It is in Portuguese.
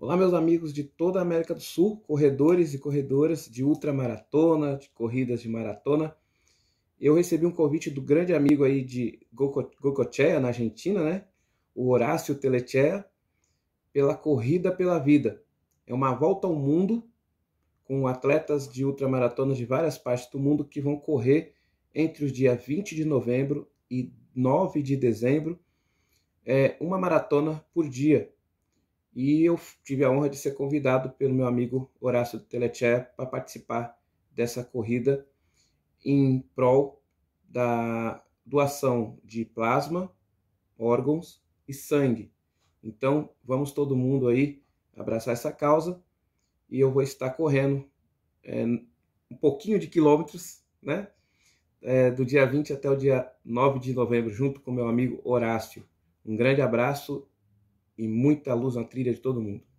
Olá, meus amigos de toda a América do Sul, corredores e corredoras de ultramaratona, de corridas de maratona. Eu recebi um convite do grande amigo aí de Gocochea, na Argentina, né? O Horácio Telechea, pela Corrida pela Vida. É uma volta ao mundo com atletas de ultramaratona de várias partes do mundo que vão correr entre os dias 20 de novembro e 9 de dezembro, é, uma maratona por dia. E eu tive a honra de ser convidado pelo meu amigo Horácio Teleché para participar dessa corrida em prol da doação de plasma, órgãos e sangue. Então, vamos todo mundo aí abraçar essa causa e eu vou estar correndo é, um pouquinho de quilômetros, né? É, do dia 20 até o dia 9 de novembro, junto com meu amigo Horácio. Um grande abraço e muita luz na trilha de todo mundo.